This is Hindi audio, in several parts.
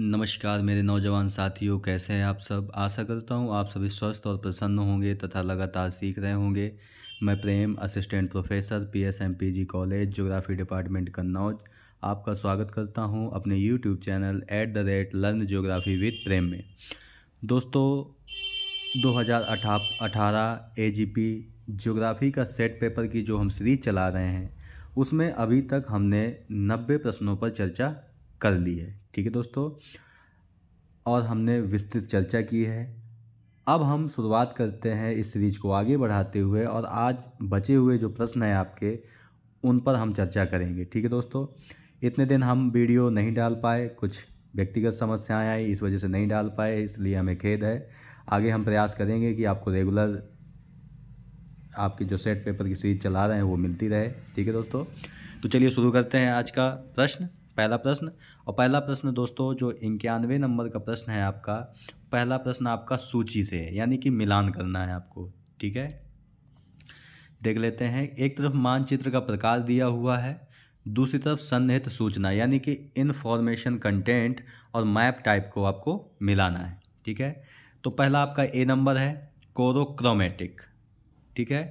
नमस्कार मेरे नौजवान साथियों कैसे हैं आप सब आशा करता हूं आप सभी स्वस्थ और प्रसन्न होंगे तथा लगातार सीख रहे होंगे मैं Prem assistant professor P S M P G college geography department Kannauj आपका स्वागत करता हूं अपने YouTube channel at the rate learn geography with Prem में दोस्तों दो हज़ार अठारह ए जी पी जोग्राफ़ी का सेट पेपर की जो हम सीरीज चला रहे हैं उसमें अभी तक हमने नब्बे प्रश्नों पर चर्चा कर ली है ठीक है दोस्तों और हमने विस्तृत चर्चा की है अब हम शुरुआत करते हैं इस सीरीज को आगे बढ़ाते हुए और आज बचे हुए जो प्रश्न हैं आपके उन पर हम चर्चा करेंगे ठीक है दोस्तों इतने दिन हम वीडियो नहीं डाल पाए कुछ व्यक्तिगत समस्याएं आई इस वजह से नहीं डाल पाए इसलिए हमें खेद है आगे हम प्रयास करेंगे कि आपको रेगुलर आपके जो सेट पेपर की सीरीज चला रहे हैं वो मिलती रहे ठीक है दोस्तों तो चलिए शुरू करते हैं आज का प्रश्न पहला प्रश्न और पहला प्रश्न दोस्तों जो इक्यानवे नंबर का प्रश्न है आपका पहला प्रश्न आपका सूची से है यानी कि मिलान करना है आपको ठीक है देख लेते हैं एक तरफ मानचित्र का प्रकार दिया हुआ है दूसरी तरफ सन्निहित सूचना यानी कि इन्फॉर्मेशन कंटेंट और मैप टाइप को आपको मिलाना है ठीक है तो पहला आपका ए नंबर है कोरोक्रोमेटिक ठीक है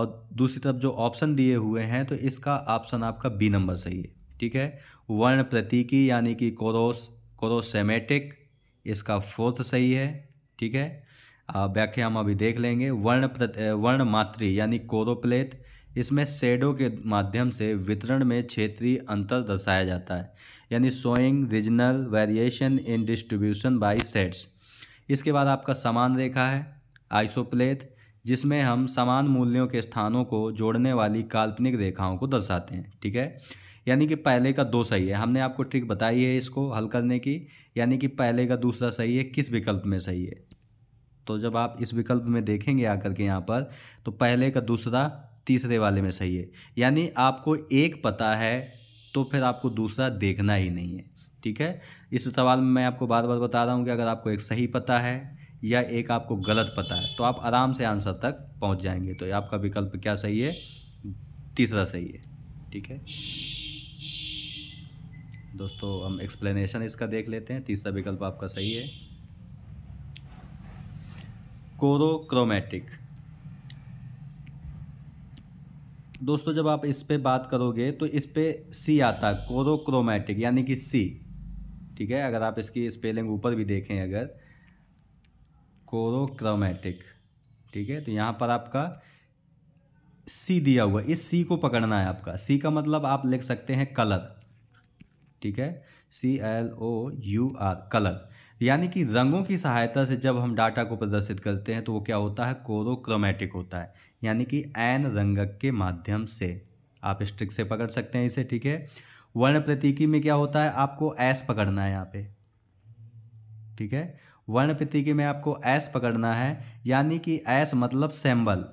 और दूसरी तरफ जो ऑप्शन दिए हुए हैं तो इसका ऑप्शन आपका बी नंबर सही है ठीक है वर्ण प्रतीकी यानी कि कोरोस कोरोसेमेटिक इसका फोर्थ सही है ठीक है व्याख्या हम अभी देख लेंगे वर्ण वर्ण मात्री यानी कोरोप्लेट इसमें सेडो के माध्यम से वितरण में क्षेत्रीय अंतर दर्शाया जाता है यानी showing regional variation in distribution by sets इसके बाद आपका समान रेखा है आइसोप्लेट जिसमें हम समान मूल्यों के स्थानों को जोड़ने वाली काल्पनिक रेखाओं को दर्शाते हैं ठीक है यानी कि पहले का दो सही है हमने आपको ट्रिक बताई है इसको हल करने की यानी कि पहले का दूसरा सही है किस विकल्प में सही है तो जब आप इस विकल्प में देखेंगे आकर के यहाँ पर तो पहले का दूसरा तीसरे वाले में सही है यानी आपको एक पता है तो फिर आपको दूसरा देखना ही नहीं है ठीक है इस सवाल में मैं आपको बार बार बता रहा हूँ कि अगर आपको एक सही पता है या एक आपको गलत पता है तो आप आराम से आंसर तक पहुँच जाएंगे तो आपका विकल्प क्या सही है तीसरा सही है ठीक है दोस्तों हम एक्सप्लेनेशन इसका देख लेते हैं तीसरा विकल्प आपका सही है कोरोक्रोमेटिक दोस्तों जब आप इस पे बात करोगे तो इस पे सी आता है कोरोक्रोमेटिक यानी कि सी ठीक है अगर आप इसकी स्पेलिंग ऊपर भी देखें अगर कोरोक्रोमेटिक ठीक है तो यहाँ पर आपका सी दिया हुआ इस सी को पकड़ना है आपका सी का मतलब आप लिख सकते हैं कलर ठीक है C L O U R colour यानी कि रंगों की सहायता से जब हम डाटा को प्रदर्शित करते हैं तो वो क्या होता है कोरोक्रोमेटिक होता है यानी कि एन रंगक के माध्यम से आप स्ट्रिक से पकड़ सकते हैं इसे ठीक है वर्ण प्रतीकी में क्या होता है आपको एस पकड़ना है यहाँ पे ठीक है वर्ण प्रतीकी में आपको एस पकड़ना है यानी कि एस मतलब सैम्बल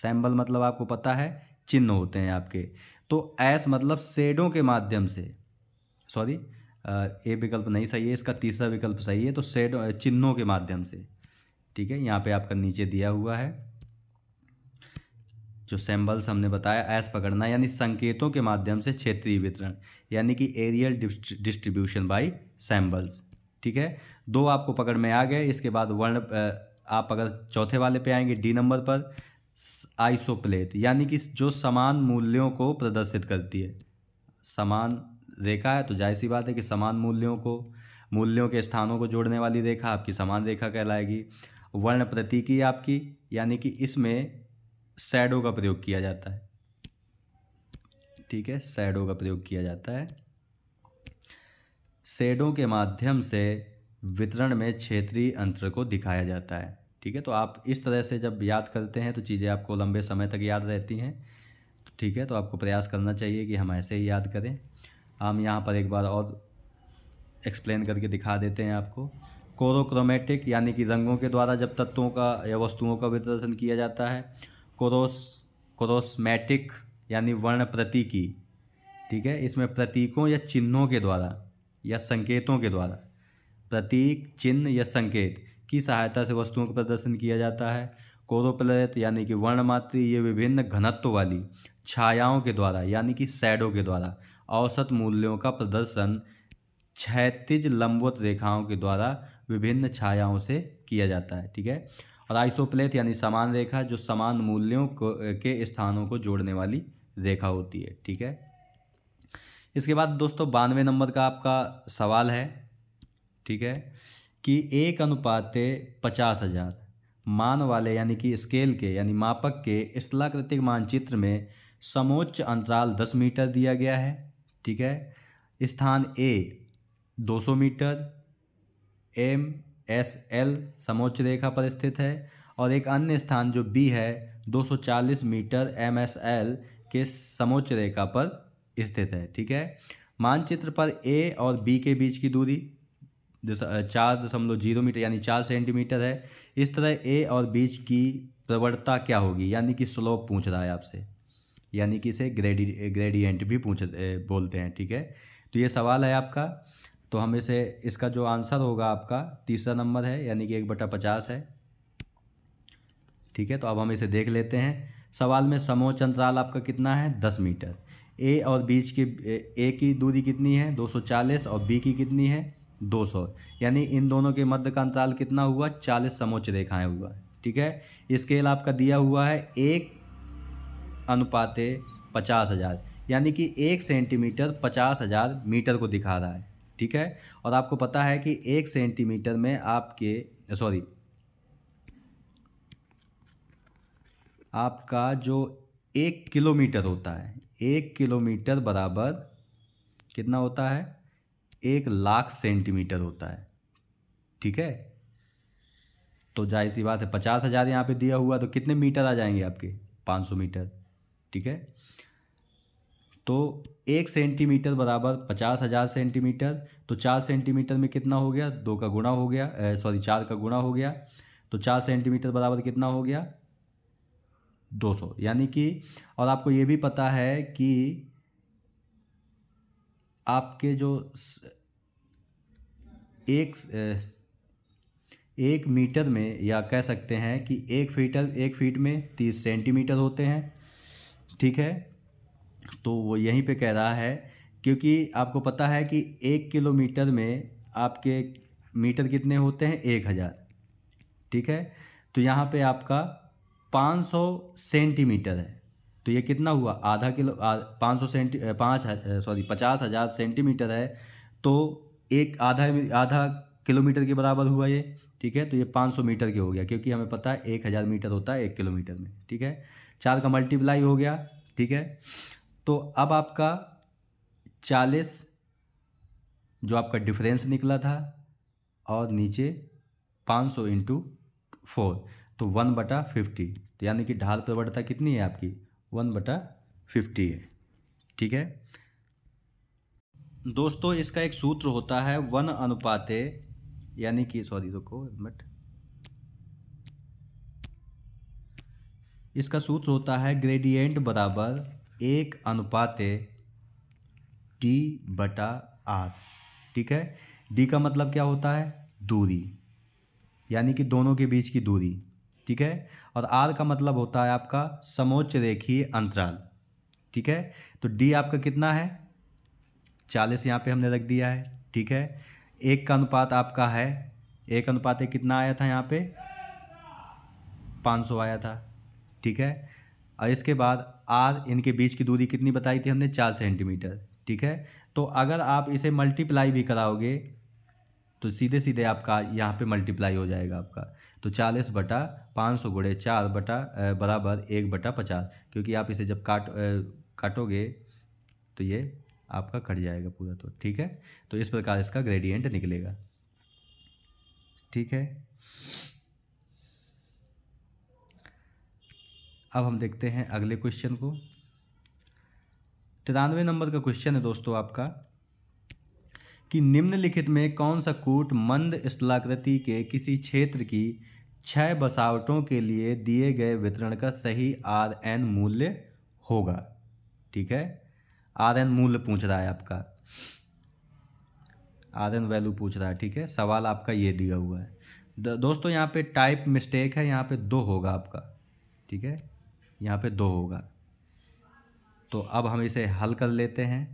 सैम्बल मतलब आपको पता है चिन्ह होते हैं आपके तो एस मतलब सेडों के माध्यम से सॉरी ए विकल्प नहीं सही है इसका तीसरा विकल्प सही है तो सेड चिन्हों के माध्यम से ठीक है यहाँ पे आपका नीचे दिया हुआ है जो सैम्बल्स हमने बताया ऐस पकड़ना यानी संकेतों के माध्यम से क्षेत्रीय वितरण यानी कि एरियल डिस्ट्रीब्यूशन बाय सैम्बल्स ठीक है दो आपको पकड़ में आ गए इसके बाद वर्ण आप अगर चौथे वाले पे आएंगे डी नंबर पर आइसोप्लेट यानी कि जो समान मूल्यों को प्रदर्शित करती है समान रेखा है तो जाहिर सी बात है कि समान मूल्यों को मूल्यों के स्थानों को जोड़ने वाली रेखा आपकी समान रेखा कहलाएगी वर्ण प्रतीकी आपकी यानी कि इसमें सैडो का प्रयोग किया जाता है ठीक है सैडो का प्रयोग किया जाता है शेडों के माध्यम से वितरण में क्षेत्रीय अंतर को दिखाया जाता है ठीक है तो आप इस तरह से जब याद करते हैं तो चीज़ें आपको लंबे समय तक याद रहती हैं ठीक है तो आपको प्रयास करना चाहिए कि हम ऐसे ही याद करें हम यहाँ पर एक बार और एक्सप्लेन करके दिखा देते हैं आपको कोरोक्रोमेटिक यानी कि रंगों के द्वारा जब तत्वों का या वस्तुओं का प्रदर्शन किया जाता है कोरोस क्रोसमैटिक यानी वर्ण प्रतीकी ठीक है इसमें प्रतीकों या चिन्हों के द्वारा या संकेतों के द्वारा प्रतीक चिन्ह या संकेत की सहायता से वस्तुओं का प्रदर्शन किया जाता है कोरोप्लेत यानी कि वर्णमात्र ये विभिन्न घनत्व वाली छायाओं के द्वारा यानी कि सैडो के द्वारा औसत मूल्यों का प्रदर्शन क्षैतिज लंबवत रेखाओं के द्वारा विभिन्न छायाओं से किया जाता है ठीक है और आइसोप्लेथ यानी समान रेखा जो समान मूल्यों को के स्थानों को जोड़ने वाली रेखा होती है ठीक है इसके बाद दोस्तों बानवे नंबर का आपका सवाल है ठीक है कि एक अनुपात पचास हज़ार मान वाले यानी कि स्केल के यानी मापक के स्थलाकृतिक मानचित्र में समोच्च अंतराल दस मीटर दिया गया है ठीक है स्थान A 200 metre M S L समोच्च रेखा पर स्थित है और एक अन्य स्थान जो बी है 240 मीटर एम एस एल के समोच्च रेखा पर स्थित है ठीक है मानचित्र पर ए और बी के बीच की दूरी चार दशमलव जीरो मीटर यानी चार सेंटीमीटर है इस तरह ए और बीच की प्रवणता क्या होगी यानी कि स्लोप पूछ रहा है आपसे यानी कि इसे ग्रेडी ग्रेडियंट भी पूछ बोलते हैं ठीक है तो ये सवाल है आपका तो हम इसे इसका जो आंसर होगा आपका तीसरा नंबर है यानी कि एक बटा पचास है ठीक है तो अब हम इसे देख लेते हैं सवाल में समोच अंतराल आपका कितना है दस मीटर ए और बीच की ए की दूरी कितनी है दो सौ चालीस और बी की कितनी है दो सौ यानी इन दोनों के मध्य का अंतराल कितना हुआ चालीस समोच्च रेखाएँ हुआ ठीक है स्केल आपका दिया हुआ है एक अनुपाते पचास हज़ार यानी कि एक सेंटीमीटर पचास हज़ार मीटर को दिखा रहा है ठीक है और आपको पता है कि एक सेंटीमीटर में आपके सॉरी आपका जो एक किलोमीटर होता है एक किलोमीटर बराबर कितना होता है एक लाख सेंटीमीटर होता है ठीक है तो जाहिर सी बात है पचास हज़ार यहाँ पे दिया हुआ तो कितने मीटर आ जाएंगे आपके पाँच सौ मीटर ठीक है तो एक सेंटीमीटर बराबर पचास हज़ार सेंटीमीटर तो चार सेंटीमीटर में कितना हो गया दो का गुणा हो गया सॉरी चार का गुणा हो गया तो चार सेंटीमीटर बराबर कितना हो गया दो सौ यानी कि और आपको ये भी पता है कि आपके जो एक एक मीटर में या कह सकते हैं कि एक फीटर एक फीट में तीस सेंटीमीटर होते हैं ठीक है तो वो यहीं पे कह रहा है क्योंकि आपको पता है कि एक किलोमीटर में आपके मीटर कितने होते हैं एक हज़ार ठीक है तो यहाँ पे आपका 500 सेंटीमीटर है तो ये कितना हुआ आधा किलो पाँच सौ सेंटी पाँच सॉरी पचास हज़ार सेंटीमीटर है तो एक आधा आधा किलोमीटर के बराबर हुआ ये ठीक है तो ये 500 मीटर के हो गया क्योंकि हमें पता है एक हज़ार मीटर होता है एक किलोमीटर में ठीक है चार का मल्टीप्लाई हो गया ठीक है तो अब आपका चालीस जो आपका डिफरेंस निकला था और नीचे पाँच सौ इंटू फोर तो वन बटा फिफ्टी तो यानी कि ढाल प्रवणता कितनी है आपकी वन बटा फिफ्टी है ठीक है दोस्तों इसका एक सूत्र होता है वन अनुपाते यानी कि सॉरी रुको बट इसका सूत्र होता है ग्रेडियंट बराबर एक अनुपात डी बटा आर ठीक है डी का मतलब क्या होता है दूरी यानी कि दोनों के बीच की दूरी ठीक है और आर का मतलब होता है आपका समोच्च रेखीय अंतराल ठीक है तो डी आपका कितना है चालीस यहाँ पे हमने रख दिया है ठीक है एक का अनुपात आपका है एक अनुपात कितना आया था यहाँ पे पाँच सौ आया था ठीक है और इसके बाद आर इनके बीच की दूरी कितनी बताई थी हमने चार सेंटीमीटर ठीक है तो अगर आप इसे मल्टीप्लाई भी कराओगे तो सीधे सीधे आपका यहाँ पे मल्टीप्लाई हो जाएगा आपका तो चालीस बटा पाँच सौ गुड़े चार बटा बराबर एक बटा पचास क्योंकि आप इसे जब काट काटोगे तो ये आपका कट जाएगा पूरा तो ठीक है तो इस प्रकार इसका ग्रेडियंट निकलेगा ठीक है अब हम देखते हैं अगले क्वेश्चन को तिरानवे नंबर का क्वेश्चन है दोस्तों आपका कि निम्नलिखित में कौन सा कूट मंद स्थलाकृति के किसी क्षेत्र की छः बसावटों के लिए दिए गए वितरण का सही आर एन मूल्य होगा ठीक है आर एन मूल्य पूछ रहा है आपका आर एन वैल्यू पूछ रहा है ठीक है सवाल आपका ये दिया हुआ है दोस्तों यहाँ पे टाइप मिस्टेक है यहाँ पे दो होगा आपका ठीक है यहाँ पे दो होगा तो अब हम इसे हल कर लेते हैं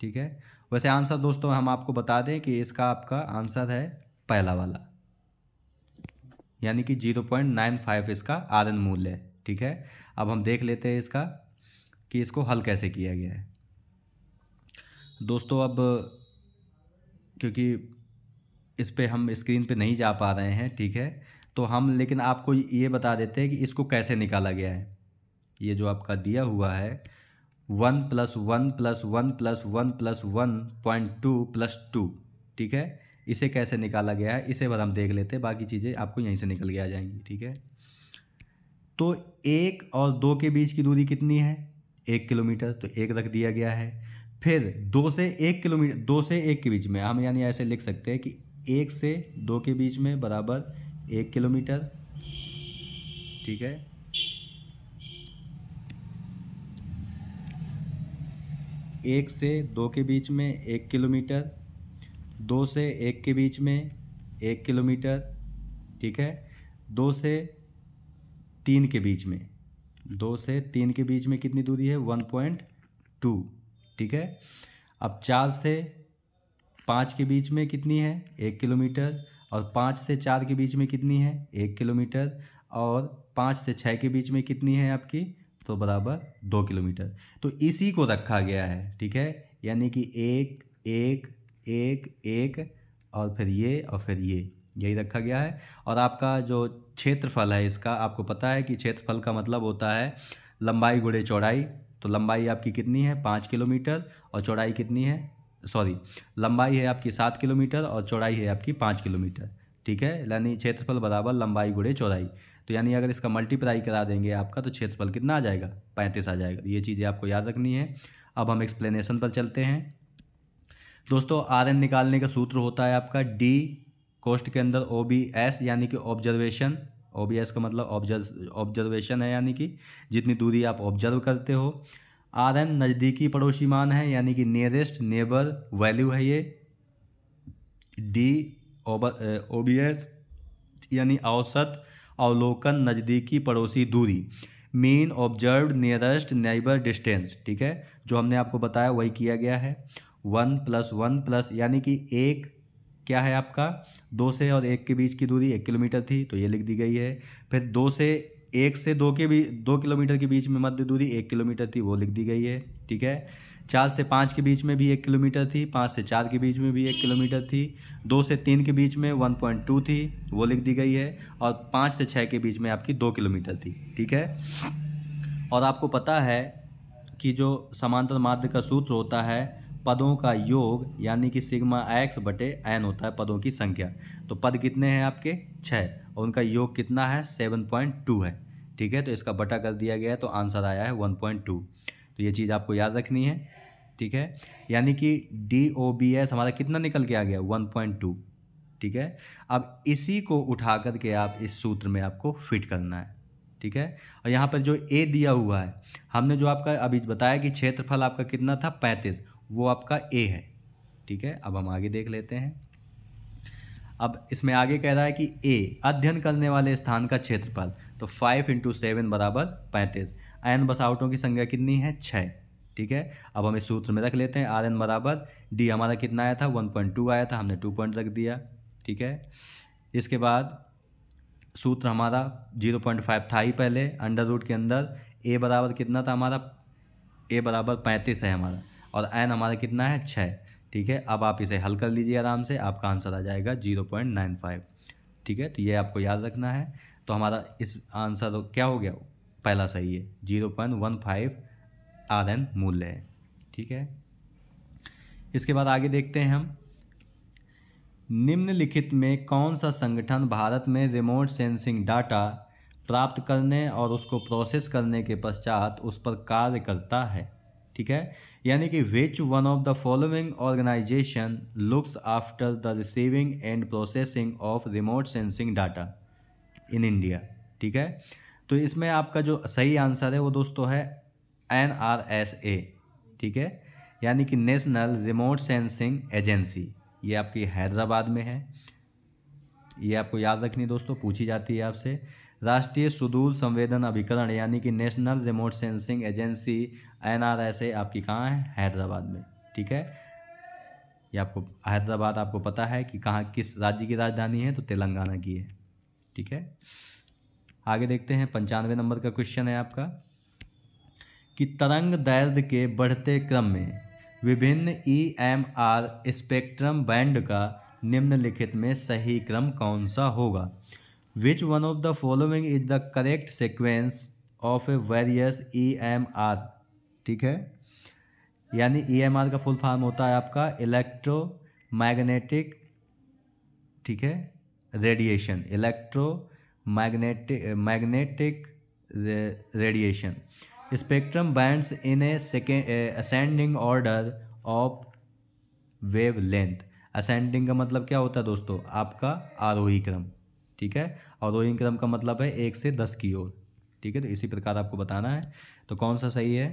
ठीक है वैसे आंसर दोस्तों हम आपको बता दें कि इसका आपका आंसर है पहला वाला यानी कि जीरो पॉइंट नाइन फाइव इसका आदन मूल्य है ठीक है अब हम देख लेते हैं इसका कि इसको हल कैसे किया गया है दोस्तों अब क्योंकि इस पर हम स्क्रीन पे नहीं जा पा रहे हैं ठीक है तो हम लेकिन आपको ये बता देते हैं कि इसको कैसे निकाला गया है ये जो आपका दिया हुआ है one plus one plus one plus one plus one point two plus two ठीक है इसे कैसे निकाला गया है इसे बाद हम देख लेते हैं बाकी चीज़ें आपको यहीं से निकल के आ जाएंगी ठीक है तो एक और दो के बीच की दूरी कितनी है एक किलोमीटर तो एक रख दिया गया है फिर दो से एक किलोमीटर दो से एक के बीच में हम यानी ऐसे लिख सकते हैं कि एक से दो के बीच में बराबर एक किलोमीटर ठीक है एक से दो के बीच में एक किलोमीटर दो से एक के बीच में एक किलोमीटर ठीक है दो से तीन के बीच में दो से तीन के बीच में कितनी दूरी है वन पॉइंट टू ठीक है अब चार से पाँच के बीच में कितनी है एक किलोमीटर और पाँच से चार के बीच में कितनी है एक किलोमीटर और पाँच से छः के बीच में कितनी है आपकी तो बराबर दो किलोमीटर तो इसी को रखा गया है ठीक है यानी कि एक एक एक एक और फिर ये और फिर ये यही रखा गया है और आपका जो क्षेत्रफल है इसका आपको पता है कि क्षेत्रफल का मतलब होता है लंबाई गुड़े चौड़ाई तो लंबाई आपकी कितनी है पाँच किलोमीटर और चौड़ाई कितनी है सॉरी लंबाई है आपकी सात किलोमीटर और चौड़ाई है आपकी पाँच किलोमीटर ठीक है यानी क्षेत्रफल बराबर लंबाई गुड़े चौड़ाई तो यानी अगर इसका मल्टीप्लाई करा देंगे आपका तो क्षेत्रफल कितना आ जाएगा पैंतीस आ जाएगा ये चीज़ें आपको याद रखनी है अब हम एक्सप्लेनेशन पर चलते हैं दोस्तों आर एन निकालने का सूत्र होता है आपका डी कोस्ट के अंदर ओ बी एस यानी कि ऑब्जर्वेशन ओ बी एस का मतलब ऑब्जर्व ऑब्जर्वेशन है यानी कि जितनी दूरी आप ऑब्जर्व करते हो आर एन नज़दीकी पड़ोसी मान है यानी कि नियरेस्ट नेबर वैल्यू है ये डी ओबर ओ बी एस यानी औसत अवलोकन नज़दीकी पड़ोसी दूरी mean observe nearest neighbour distance ठीक है जो हमने आपको बताया वही किया गया है वन प्लस वन प्लस यानी कि एक क्या है आपका दो से और एक के बीच की दूरी एक किलोमीटर थी तो ये लिख दी गई है फिर दो से एक से दो के बीच दो किलोमीटर के बीच में मध्य दूरी एक किलोमीटर थी वो लिख दी गई है ठीक है चार से पाँच के बीच में भी एक किलोमीटर थी पाँच से चार के बीच में भी एक किलोमीटर थी दो से तीन के बीच में वन पॉइंट टू थी वो लिख दी गई है और पाँच से छः के बीच में आपकी दो किलोमीटर थी ठीक है और आपको पता है कि जो समांतर माध्य का सूत्र होता है पदों का योग यानी कि सिग्मा एक्स बटे एन होता है पदों की संख्या तो पद कितने हैं आपके छः और उनका योग कितना है सेवन पॉइंट टू है ठीक है तो इसका बटा कर दिया गया है तो आंसर आया है वन पॉइंट टू तो ये चीज़ आपको याद रखनी है ठीक है यानी कि डी ओ बी एस हमारा कितना निकल के आ गया वन पॉइंट टू ठीक है अब इसी को उठा कर के आप इस सूत्र में आपको फिट करना है ठीक है और यहाँ पर जो ए दिया हुआ है हमने जो आपका अभी बताया कि क्षेत्रफल आपका कितना था पैंतीस वो आपका ए है ठीक है अब हम आगे देख लेते हैं अब इसमें आगे कह रहा है कि ए अध्ययन करने वाले स्थान का क्षेत्रफल तो फाइव इंटू सेवन बराबर पैंतीस एन बस आउटों की संख्या कितनी है छः ठीक है अब हम इस सूत्र में रख लेते हैं आर एन बराबर डी हमारा कितना आया था वन पॉइंट टू आया था हमने टू पॉइंट रख दिया ठीक है इसके बाद सूत्र हमारा जीरो पॉइंट फाइव था ही पहले अंडर रूट के अंदर ए बराबर कितना था हमारा ए बराबर पैंतीस है हमारा और एन हमारा कितना है छः ठीक है अब आप इसे हल कर लीजिए आराम से आपका आंसर आ जाएगा जीरो पॉइंट नाइन फाइव ठीक है तो ये आपको याद रखना है तो हमारा इस आंसर क्या हो गया पहला सही है zero point one five R N मूल्य है ठीक है इसके बाद आगे देखते हैं हम निम्नलिखित में कौन सा संगठन भारत में रिमोट सेंसिंग डाटा प्राप्त करने और उसको प्रोसेस करने के पश्चात उस पर कार्य करता है ठीक है यानी कि which one of the following organisation looks after the receiving and processing of remote sensing data in India ठीक है तो इसमें आपका जो सही आंसर है वो दोस्तों है एन आर एस ए ठीक है यानी कि नेशनल रिमोट सेंसिंग एजेंसी ये आपकी हैदराबाद में है ये आपको याद रखनी दोस्तों पूछी जाती है आपसे राष्ट्रीय सुदूर संवेदन अभिकरण यानी कि national remote sensing agency N R S A आपकी कहाँ है हैदराबाद में ठीक है ये आपको हैदराबाद आपको पता है कि कहाँ किस राज्य की राजधानी है तो तेलंगाना की है ठीक है आगे देखते हैं पंचानवे नंबर का क्वेश्चन है आपका कि तरंग दर्द के बढ़ते क्रम में विभिन्न E M R spectrum band का निम्नलिखित में सही क्रम कौन सा होगा which one of the following is the correct sequence of a various E M R ठीक है यानी ई एम आर का फुल फॉर्म होता है आपका इलेक्ट्रो मैग्नेटिक ठीक है radiation electromagnetic magnetic radiation spectrum bands in a ascending order of wavelength ascending का मतलब क्या होता है दोस्तों आपका आरोही क्रम ठीक है और रोइंग क्रम का मतलब है एक से दस की ओर ठीक है तो इसी प्रकार आपको बताना है तो कौन सा सही है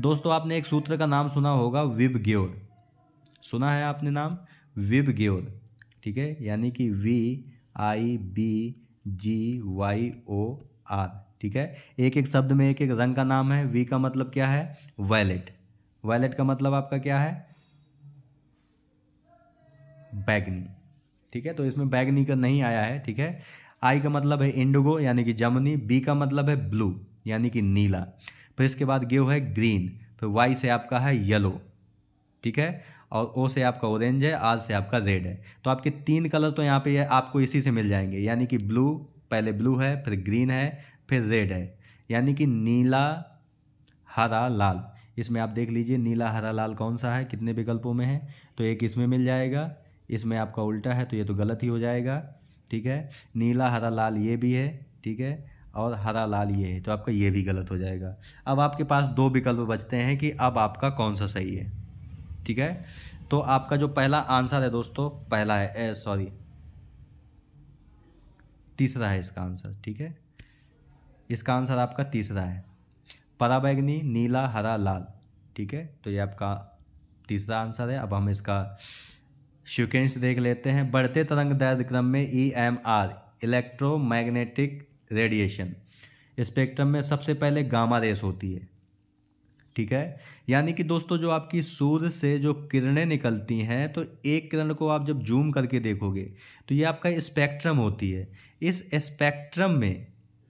दोस्तों आपने एक सूत्र का नाम सुना होगा विब ग्योर सुना है आपने नाम विब ग्योर ठीक है यानी कि V I B G Y O R ठीक है एक एक शब्द में एक एक रंग का नाम है वी का मतलब क्या है वैलेट वैलेट का मतलब आपका क्या है बैगनी ठीक है तो इसमें बैगनी का नहीं आया है ठीक है आई का मतलब है इंडिगो यानी कि जमुनी बी का मतलब है ब्लू यानी कि नीला फिर इसके बाद गेहूँ है ग्रीन फिर वाई से आपका है येलो ठीक है और ओ से आपका ऑरेंज है आर से आपका रेड है तो आपके तीन कलर तो यहाँ पे आपको इसी से मिल जाएंगे यानी कि ब्लू पहले ब्लू है फिर ग्रीन है फिर रेड है यानी कि नीला हरा लाल इसमें आप देख लीजिए नीला हरा लाल कौन सा है कितने विकल्पों में है तो एक इसमें मिल जाएगा इसमें आपका उल्टा है तो ये तो गलत ही हो जाएगा ठीक है नीला हरा लाल ये भी है ठीक है और हरा लाल ये है तो आपका ये भी गलत हो जाएगा अब आपके पास दो विकल्प बचते हैं कि अब आपका कौन सा सही है ठीक है तो आपका जो पहला आंसर है दोस्तों पहला है सॉरी तीसरा है इसका आंसर ठीक है इसका आंसर आपका तीसरा है पराबैगनी नीला हरा लाल ठीक है तो ये आपका तीसरा आंसर है अब हम इसका शुकेंस देख लेते हैं बढ़ते तरंग दैर्घ्य क्रम में E M R electromagnetic radiation spectrum में सबसे पहले गामा रेस होती है ठीक है यानी कि दोस्तों जो आपकी सूर्य से जो किरणें निकलती हैं तो एक किरण को आप जब जूम करके देखोगे तो ये आपका स्पेक्ट्रम होती है इस स्पेक्ट्रम में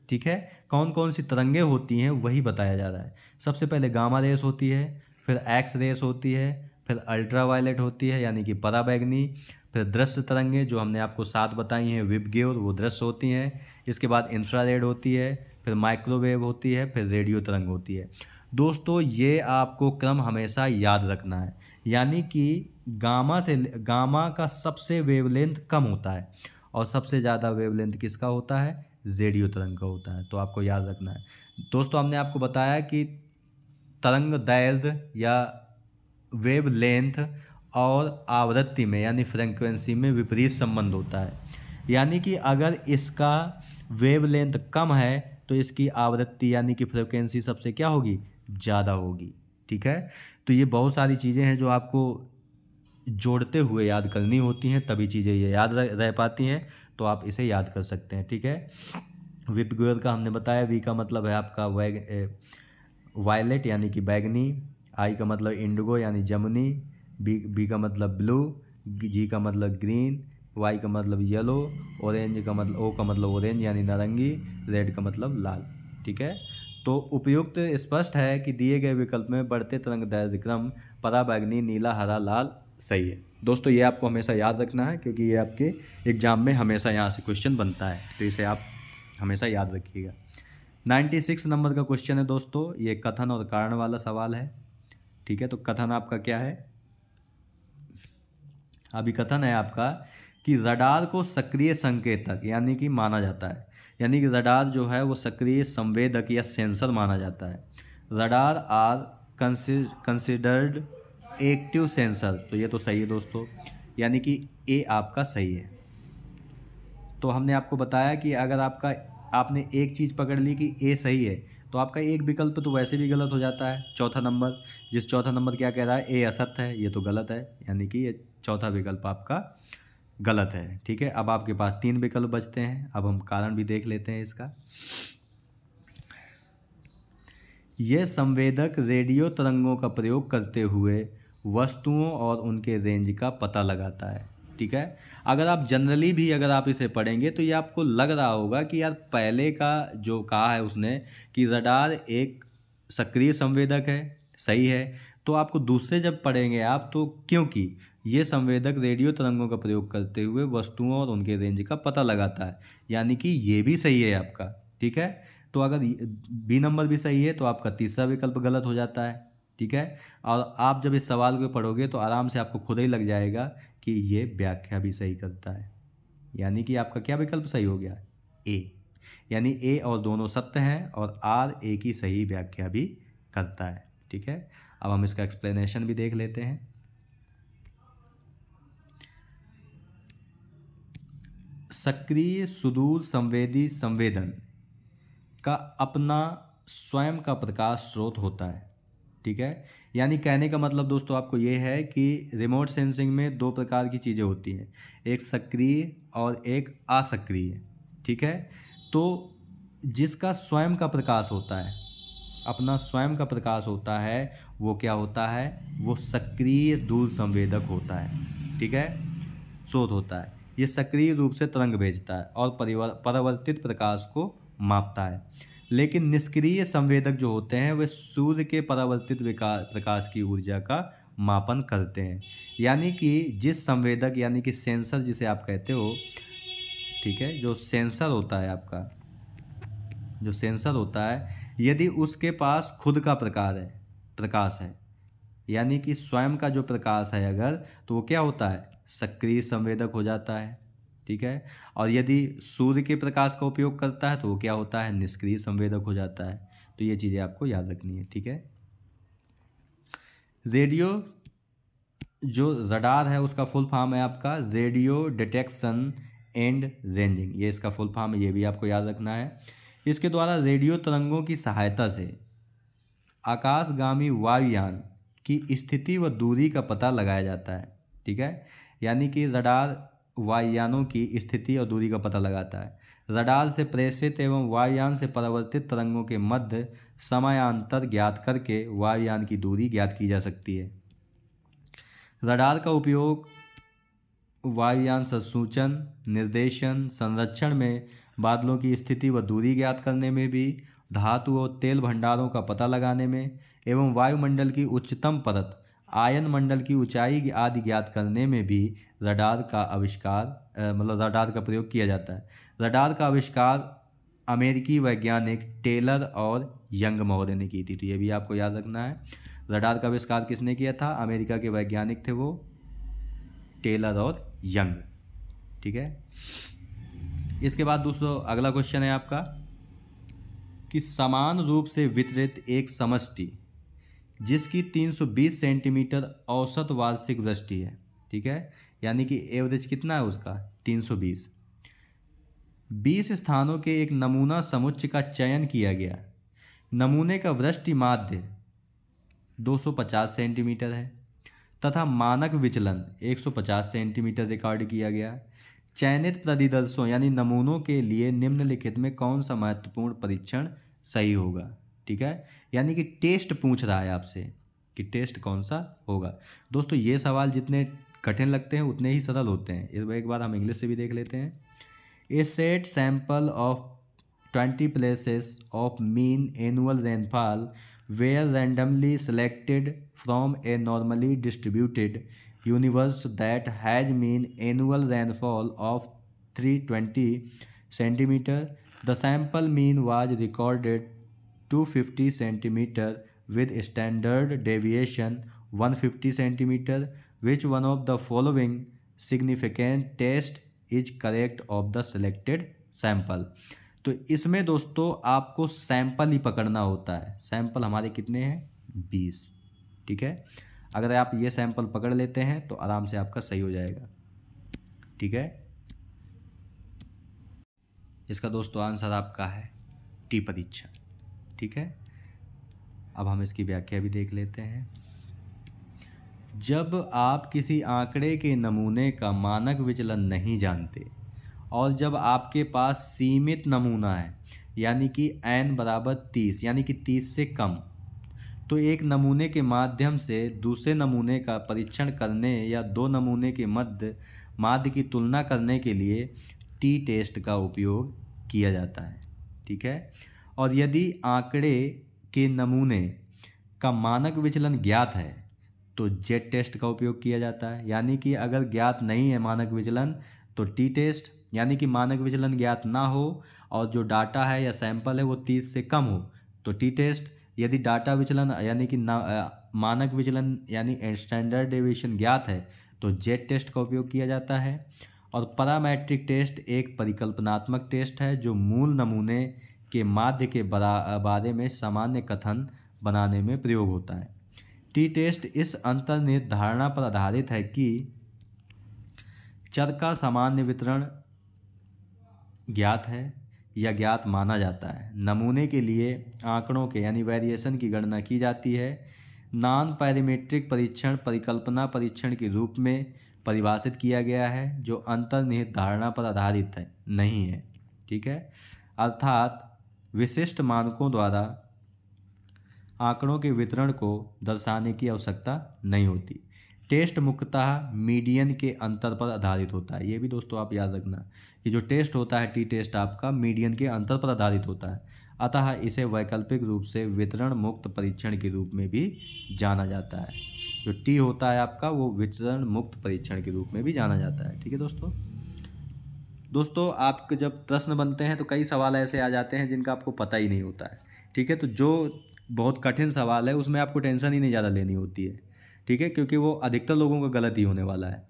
ठीक है कौन कौन सी तरंगे होती हैं वही बताया जा रहा है सबसे पहले गामा रेस होती है फिर एक्स रेस होती है फिर अल्ट्रावायलेट होती है यानी कि पराबैगनी फिर दृश्य तरंगें जो हमने आपको सात बताई हैं विबगेर वो दृश्य होती हैं इसके बाद इंफ्रारेड होती है फिर माइक्रोवेव होती है फिर रेडियो तरंग होती है दोस्तों ये आपको क्रम हमेशा याद रखना है यानी कि गामा से गामा का सबसे वेवलेंथ कम होता है और सबसे ज़्यादा वेवलेंथ किसका होता है रेडियो तरंग का होता है तो आपको याद रखना है दोस्तों हमने आपको बताया कि तरंग दैर्घ्य या वेव लेंथ और आवृत्ति में यानी फ्रिक्वेंसी में विपरीत संबंध होता है यानी कि अगर इसका वेव लेंथ कम है तो इसकी आवृत्ति यानी कि फ्रेक्वेंसी सबसे क्या होगी ज़्यादा होगी ठीक है तो ये बहुत सारी चीज़ें हैं जो आपको जोड़ते हुए याद करनी होती हैं तभी चीज़ें ये याद रह पाती हैं तो आप इसे याद कर सकते हैं ठीक है विप का हमने बताया वी का मतलब है आपका वैग वायलेट यानी कि बैगनी आई का मतलब इंडिगो यानी जमुनी बी बी का मतलब ब्लू जी का मतलब ग्रीन वाई का मतलब येलो ऑरेंज का मतलब ओ का मतलब ऑरेंज यानी नारंगी रेड का मतलब लाल ठीक है तो उपयुक्त स्पष्ट है कि दिए गए विकल्प में बढ़ते तरंग दैर्घ्य क्रम पराबैगनी नीला हरा लाल सही है दोस्तों ये आपको हमेशा याद रखना है क्योंकि ये आपके एग्जाम में हमेशा यहाँ से क्वेश्चन बनता है तो इसे आप हमेशा याद रखिएगा 96 नंबर का क्वेश्चन है दोस्तों ये कथन और कारण वाला सवाल है ठीक है तो कथन आपका क्या है अभी कथन है आपका कि रडार को सक्रिय संकेतक यानी कि माना जाता है यानी कि रडार जो है वो सक्रिय संवेदक या सेंसर माना जाता है radar are considered active sensor तो ये तो सही है दोस्तों यानी कि ए आपका सही है तो हमने आपको बताया कि अगर आपका आपने एक चीज़ पकड़ ली कि ए सही है तो आपका एक विकल्प तो वैसे भी गलत हो जाता है चौथा नंबर जिस चौथा नंबर क्या कह रहा है ए असत्य है ये तो गलत है यानी कि ये चौथा विकल्प आपका गलत है ठीक है अब आपके पास तीन विकल्प बचते हैं अब हम कारण भी देख लेते हैं इसका यह संवेदक रेडियो तरंगों का प्रयोग करते हुए वस्तुओं और उनके रेंज का पता लगाता है ठीक है अगर आप जनरली भी अगर आप इसे पढ़ेंगे तो ये आपको लग रहा होगा कि यार पहले का जो कहा है उसने कि रडार एक सक्रिय संवेदक है सही है तो आपको दूसरे जब पढ़ेंगे आप तो क्योंकि ये संवेदक रेडियो तरंगों का प्रयोग करते हुए वस्तुओं और उनके रेंज का पता लगाता है यानी कि ये भी सही है आपका ठीक है तो अगर बी नंबर भी सही है तो आपका तीसरा विकल्प गलत हो जाता है ठीक है और आप जब इस सवाल को पढ़ोगे तो आराम से आपको खुद ही लग जाएगा कि ये व्याख्या भी सही करता है यानी कि आपका क्या विकल्प सही हो गया ए यानी ए और दोनों सत्य हैं और आर ए की सही व्याख्या भी करता है ठीक है अब हम इसका एक्सप्लेनेशन भी देख लेते हैं सक्रिय सुदूर संवेदी संवेदन का अपना स्वयं का प्रकाश स्रोत होता है ठीक है यानी कहने का मतलब दोस्तों आपको ये है कि रिमोट सेंसिंग में दो प्रकार की चीज़ें होती हैं एक सक्रिय और एक असक्रिय ठीक है तो जिसका स्वयं का प्रकाश होता है अपना स्वयं का प्रकाश होता है वो क्या होता है वो सक्रिय दूर संवेदक होता है ठीक है शोध होता है ये सक्रिय रूप से तरंग भेजता है और परिवर्तित प्रकाश को मापता है लेकिन निष्क्रिय संवेदक जो होते हैं वे सूर्य के परावर्तित विकास प्रकाश की ऊर्जा का मापन करते हैं यानी कि जिस संवेदक यानी कि सेंसर जिसे आप कहते हो ठीक है जो सेंसर होता है आपका जो सेंसर होता है यदि उसके पास खुद का प्रकार है प्रकाश है यानी कि स्वयं का जो प्रकाश है अगर तो वो क्या होता है सक्रिय संवेदक हो जाता है ठीक है और यदि सूर्य के प्रकाश का उपयोग करता है तो वो क्या होता है निष्क्रिय संवेदक हो जाता है तो ये चीज़ें आपको याद रखनी है ठीक है रेडियो जो रडार है उसका फुल फॉर्म है आपका रेडियो डिटेक्शन एंड रेंजिंग ये इसका फुल फॉर्म है ये भी आपको याद रखना है इसके द्वारा रेडियो तरंगों की सहायता से आकाशगामी वायुयान की स्थिति व दूरी का पता लगाया जाता है ठीक है यानी कि रडार वायुयानों की स्थिति और दूरी का पता लगाता है रडार से प्रेषित एवं वायुयान से परिवर्तित तरंगों के मध्य समयांतर ज्ञात करके वायुयान की दूरी ज्ञात की जा सकती है रडार का उपयोग वायुयान संसूचन निर्देशन संरक्षण में बादलों की स्थिति व दूरी ज्ञात करने में भी धातु और तेल भंडारों का पता लगाने में एवं वायुमंडल की उच्चतम परत आयन मंडल की ऊंचाई आदि ज्ञात करने में भी रडार का आविष्कार मतलब रडार का प्रयोग किया जाता है रडार का आविष्कार अमेरिकी वैज्ञानिक टेलर और यंग महोदय ने की थी तो ये भी आपको याद रखना है रडार का आविष्कार किसने किया था अमेरिका के वैज्ञानिक थे वो टेलर और यंग ठीक है इसके बाद दोस्तों अगला क्वेश्चन है आपका कि समान रूप से वितरित एक समष्टि जिसकी 320 सेंटीमीटर औसत वार्षिक वृष्टि है ठीक है यानी कि एवरेज कितना है उसका 320 20 स्थानों के एक नमूना समुच्च का चयन किया गया नमूने का वृष्टि माध्य 250 सेंटीमीटर है तथा मानक विचलन 150 सेंटीमीटर रिकॉर्ड किया गया चयनित प्रतिदर्शों यानी नमूनों के लिए निम्नलिखित में कौन सा महत्वपूर्ण परीक्षण सही होगा ठीक है यानी कि टेस्ट पूछ रहा है आपसे कि टेस्ट कौन सा होगा दोस्तों ये सवाल जितने कठिन लगते हैं उतने ही सरल होते हैं एक बार हम इंग्लिश से भी देख लेते हैं a set sample of twenty places of mean annual rainfall were randomly selected from a normally distributed universe that has mean annual rainfall of three twenty centimetre the sample mean was recorded 250 with standard deviation one 150 centimetre which one of the following significant test is correct of the selected sample तो इसमें दोस्तों आपको सैंपल ही पकड़ना होता है सैंपल हमारे कितने हैं बीस ठीक है अगर आप ये सैंपल पकड़ लेते हैं तो आराम से आपका सही हो जाएगा ठीक है इसका दोस्तों आंसर आपका है टी परीक्षा ठीक है अब हम इसकी व्याख्या भी देख लेते हैं जब आप किसी आंकड़े के नमूने का मानक विचलन नहीं जानते और जब आपके पास सीमित नमूना है यानी कि एन बराबर तीस यानी कि तीस से कम तो एक नमूने के माध्यम से दूसरे नमूने का परीक्षण करने या दो नमूने के मध्य माध्य की तुलना करने के लिए टी टेस्ट का उपयोग किया जाता है ठीक है और यदि आंकड़े के नमूने का मानक विचलन ज्ञात है तो जेड टेस्ट का उपयोग किया जाता है यानी कि अगर ज्ञात नहीं है मानक विचलन तो टी टेस्ट यानी कि मानक विचलन ज्ञात ना हो और जो डाटा है या सैंपल है वो तीस से कम हो तो टी टेस्ट यदि डाटा विचलन यानी कि ना मानक विचलन यानी स्टैंडर्ड डेविएशन ज्ञात है तो जेड टेस्ट का उपयोग किया जाता है और पैरामेट्रिक टेस्ट एक परिकल्पनात्मक टेस्ट है जो मूल नमूने के माध्य के बारे में सामान्य कथन बनाने में प्रयोग होता है टी टेस्ट इस अंतर्निहित धारणा पर आधारित है कि चर का सामान्य वितरण ज्ञात है या ज्ञात माना जाता है नमूने के लिए आंकड़ों के यानी वेरिएशन की गणना की जाती है नॉन पैरिमेट्रिक परीक्षण परिकल्पना परीक्षण के रूप में परिभाषित किया गया है जो अंतर्निहित धारणा पर आधारित है नहीं है ठीक है अर्थात विशिष्ट मानकों द्वारा आंकड़ों के वितरण को दर्शाने की आवश्यकता नहीं होती टेस्ट मुख्यतः मीडियन के अंतर पर आधारित होता है ये भी दोस्तों आप याद रखना कि जो टेस्ट होता है टी टेस्ट आपका मीडियन के अंतर पर आधारित होता है अतः इसे वैकल्पिक रूप से वितरण मुक्त परीक्षण के रूप में भी जाना जाता है जो टी होता है आपका वो वितरण मुक्त परीक्षण के रूप में भी जाना जाता है ठीक है दोस्तों दोस्तों आपके जब प्रश्न बनते हैं तो कई सवाल ऐसे आ जाते हैं जिनका आपको पता ही नहीं होता है ठीक है तो जो बहुत कठिन सवाल है उसमें आपको टेंशन ही नहीं ज़्यादा लेनी होती है ठीक है क्योंकि वो अधिकतर लोगों का गलत ही होने वाला है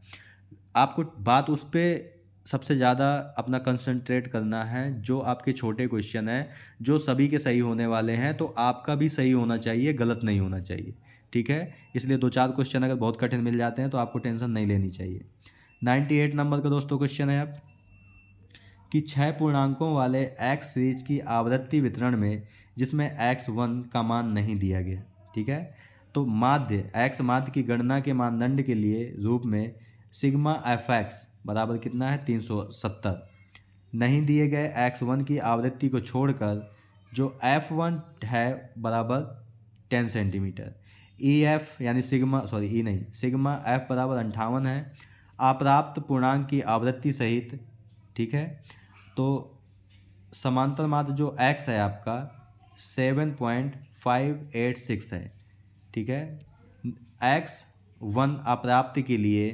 आपको बात उस पर सबसे ज़्यादा अपना कंसंट्रेट करना है जो आपके छोटे क्वेश्चन हैं जो सभी के सही होने वाले हैं तो आपका भी सही होना चाहिए गलत नहीं होना चाहिए ठीक है इसलिए दो चार क्वेश्चन अगर बहुत कठिन मिल जाते हैं तो आपको टेंशन नहीं लेनी चाहिए नाइन्टी एट नंबर का दोस्तों क्वेश्चन है आप कि छः पूर्णांकों वाले एक्स सीरीज की आवृत्ति वितरण में जिसमें एक्स वन का मान नहीं दिया गया ठीक है तो माध्य एक्स माध्य की गणना के मानदंड के लिए रूप में सिग्मा एफ एक्स बराबर कितना है तीन सौ सत्तर नहीं दिए गए एक्स वन की आवृत्ति को छोड़कर जो एफ वन है बराबर ten centimetre E e F यानी सिग्मा सॉरी ई नहीं सिग्मा एफ बराबर अंठावन है अप्राप्त पूर्णांक की आवृत्ति सहित ठीक है तो समांतर मात्र जो एक्स है आपका seven point five eight six है ठीक है एक्स वन अप्राप्ति के लिए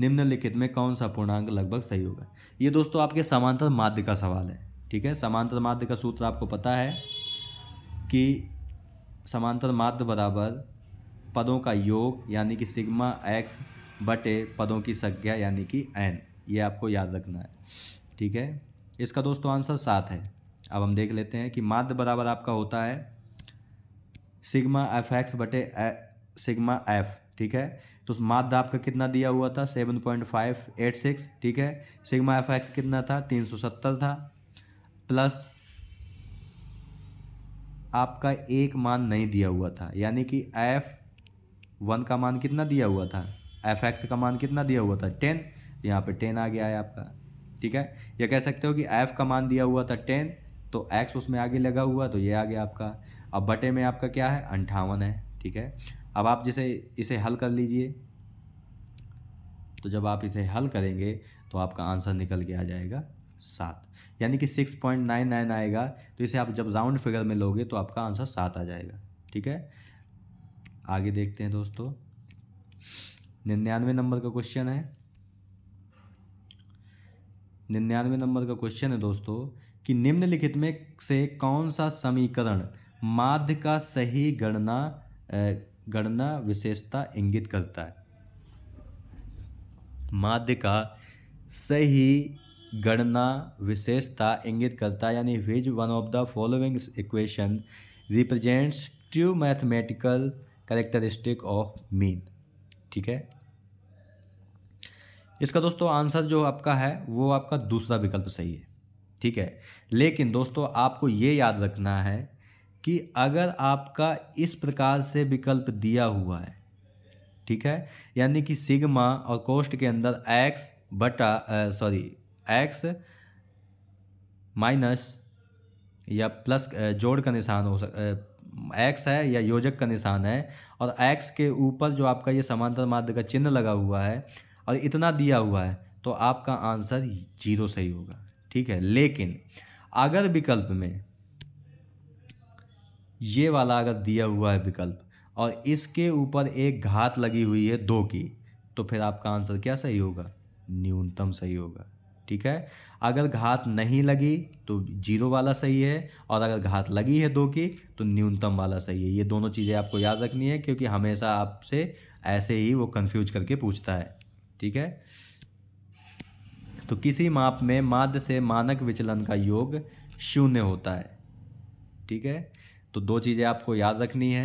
निम्नलिखित में कौन सा पूर्णांक लगभग सही होगा ये दोस्तों आपके समांतर माध्य का सवाल है ठीक है समांतर माध्य का सूत्र आपको पता है कि समांतर माध्य बराबर पदों का योग यानी कि सिग्मा एक्स बटे पदों की संख्या यानी कि एन ये आपको याद रखना है ठीक है इसका दोस्तों आंसर सात है अब हम देख लेते हैं कि माध्य बराबर आपका होता है सिग्मा एफ एक्स बटे सिग्मा एफ ठीक है तो माध्य आपका कितना दिया हुआ था seven point five eight six ठीक है सिग्मा एफ एक्स कितना था तीन सौ सत्तर था प्लस आपका एक मान नहीं दिया हुआ था यानी कि एफ वन का मान कितना दिया हुआ था एफ एक्स का मान कितना दिया हुआ था टेन यहाँ पे टेन आ गया है आपका ठीक है या कह सकते हो कि एफ़ का मान दिया हुआ था टेन तो एक्स उसमें आगे लगा हुआ तो ये आ गया आपका अब बटे में आपका क्या है अंठावन है ठीक है अब आप जैसे इसे हल कर लीजिए तो जब आप इसे हल करेंगे तो आपका आंसर निकल के आ जाएगा सात यानी कि सिक्स पॉइंट नाइन नाइन आएगा तो इसे आप जब राउंड फिगर में लोगे तो आपका आंसर सात आ जाएगा ठीक है आगे देखते हैं दोस्तों निन्यानवे नंबर का क्वेश्चन है निन्यानवे नंबर का क्वेश्चन है दोस्तों कि निम्नलिखित में से कौन सा समीकरण माध्य का सही गणना गणना विशेषता इंगित करता है माध्य का सही गणना विशेषता इंगित करता है यानी which one of the following equation represents true mathematical characteristic of mean ठीक है इसका दोस्तों आंसर जो आपका है वो आपका दूसरा विकल्प सही है ठीक है लेकिन दोस्तों आपको ये याद रखना है कि अगर आपका इस प्रकार से विकल्प दिया हुआ है ठीक है यानी कि सिग्मा और कोष्ट के अंदर एक्स बटा सॉरी एक्स माइनस या प्लस जोड़ का निशान हो सक एक्स है या योजक का निशान है और एक्स के ऊपर जो आपका ये समांतर माध्य का चिन्ह लगा हुआ है और इतना दिया हुआ है तो आपका आंसर जीरो सही होगा ठीक है लेकिन अगर विकल्प में ये वाला अगर दिया हुआ है विकल्प और इसके ऊपर एक घात लगी हुई है दो की तो फिर आपका आंसर क्या सही होगा न्यूनतम सही होगा ठीक है अगर घात नहीं लगी तो जीरो वाला सही है और अगर घात लगी है दो की तो न्यूनतम वाला सही है ये दोनों चीज़ें आपको याद रखनी है क्योंकि हमेशा आपसे ऐसे ही वो कन्फ्यूज करके पूछता है ठीक है तो किसी माप में माध्य से मानक विचलन का योग शून्य होता है ठीक है तो दो चीज़ें आपको याद रखनी है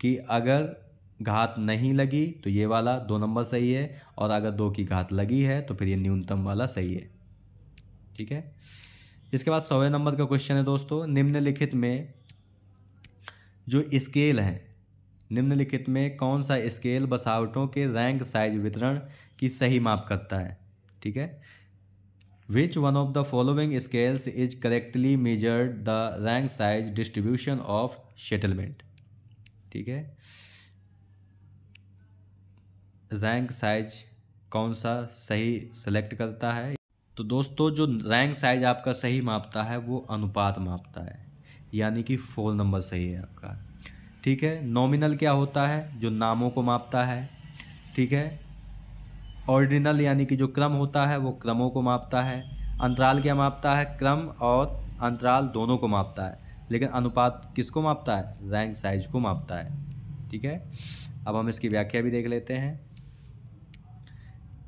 कि अगर घात नहीं लगी तो ये वाला दो नंबर सही है और अगर दो की घात लगी है तो फिर ये न्यूनतम वाला सही है ठीक है इसके बाद सौवे नंबर का क्वेश्चन है दोस्तों निम्नलिखित में जो स्केल हैं निम्नलिखित में कौन सा स्केल बसावटों के रैंक साइज वितरण की सही माप करता है ठीक है which one of the following scales is correctly measured the rank size distribution of settlement ठीक है रैंक साइज कौन सा सही सेलेक्ट करता है तो दोस्तों जो रैंक साइज आपका सही मापता है वो अनुपात मापता है यानी कि फ़ोन नंबर सही है आपका ठीक है नॉमिनल क्या होता है जो नामों को मापता है ठीक है ऑर्डिनल यानी कि जो क्रम होता है वो क्रमों को मापता है अंतराल क्या मापता है क्रम और अंतराल दोनों को मापता है लेकिन अनुपात किसको मापता है रैंक साइज को मापता है ठीक है अब हम इसकी व्याख्या भी देख लेते हैं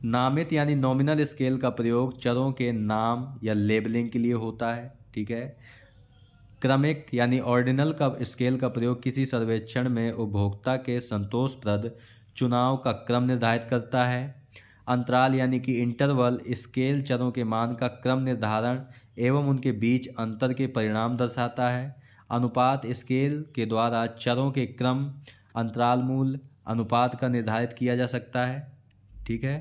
नामित यानी नॉमिनल स्केल का प्रयोग चरों के नाम या लेबलिंग के लिए होता है ठीक है क्रमिक यानी ऑर्डिनल का स्केल का प्रयोग किसी सर्वेक्षण में उपभोक्ता के संतोषप्रद चुनाव का क्रम निर्धारित करता है अंतराल यानी कि इंटरवल स्केल चरों के मान का क्रम निर्धारण एवं उनके बीच अंतर के परिणाम दर्शाता है अनुपात स्केल के द्वारा चरों के क्रम अंतराल मूल अनुपात का निर्धारित किया जा सकता है ठीक है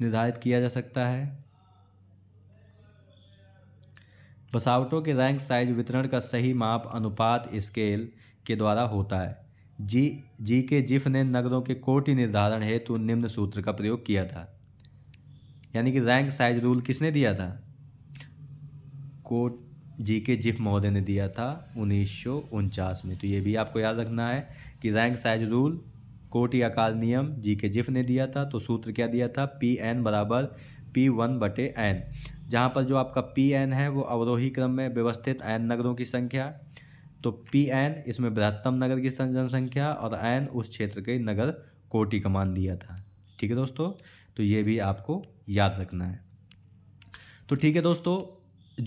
निर्धारित किया जा सकता है बसावटों के रैंक साइज वितरण का सही माप अनुपात स्केल के द्वारा होता है जी जी के जिफ ने नगरों के कोटि निर्धारण हेतु निम्न सूत्र का प्रयोग किया था यानी कि रैंक साइज रूल किसने दिया था कोट जी के जिफ महोदय ने दिया था उन्नीस में तो ये भी आपको याद रखना है कि रैंक साइज रूल कोटि आकार नियम जी के जिफ ने दिया था तो सूत्र क्या दिया था पी एन बराबर पी वन बटे एन जहाँ पर जो आपका पी एन है वो अवरोही क्रम में व्यवस्थित एन नगरों की संख्या तो पी एन इसमें बृहत्तम नगर की जनसंख्या और एन उस क्षेत्र के नगर कोटि का मान दिया था ठीक है दोस्तों तो ये भी आपको याद रखना है तो ठीक है दोस्तों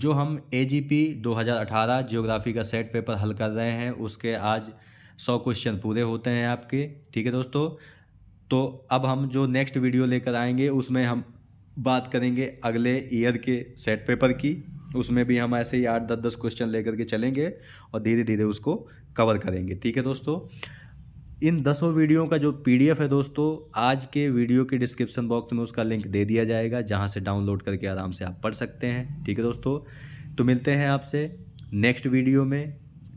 जो हम ए जी पी दो हज़ार अठारह जियोग्राफी का सेट पेपर हल कर रहे हैं उसके आज सौ क्वेश्चन पूरे होते हैं आपके ठीक है दोस्तों तो अब हम जो नेक्स्ट वीडियो लेकर आएंगे उसमें हम बात करेंगे अगले ईयर के सेट पेपर की उसमें भी हम ऐसे ही आठ दस दस क्वेश्चन लेकर के चलेंगे और धीरे धीरे उसको कवर करेंगे ठीक है दोस्तों इन दसों वीडियो का जो पीडीएफ है दोस्तों आज के वीडियो के डिस्क्रिप्शन बॉक्स में उसका लिंक दे दिया जाएगा जहां से डाउनलोड करके आराम से आप पढ़ सकते हैं ठीक है दोस्तों तो मिलते हैं आपसे नेक्स्ट वीडियो में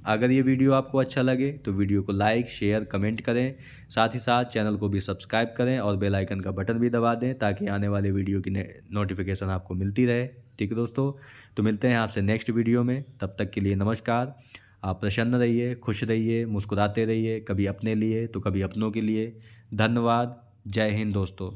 अगर ये वीडियो आपको अच्छा लगे तो वीडियो को लाइक शेयर कमेंट करें साथ ही साथ चैनल को भी सब्सक्राइब करें और बेल आइकन का बटन भी दबा दें ताकि आने वाले वीडियो की नोटिफिकेशन आपको मिलती रहे ठीक है दोस्तों तो मिलते हैं आपसे नेक्स्ट वीडियो में तब तक के लिए नमस्कार आप प्रसन्न रहिए खुश रहिए मुस्कुराते रहिए कभी अपने लिए तो कभी अपनों के लिए धन्यवाद जय हिंद दोस्तों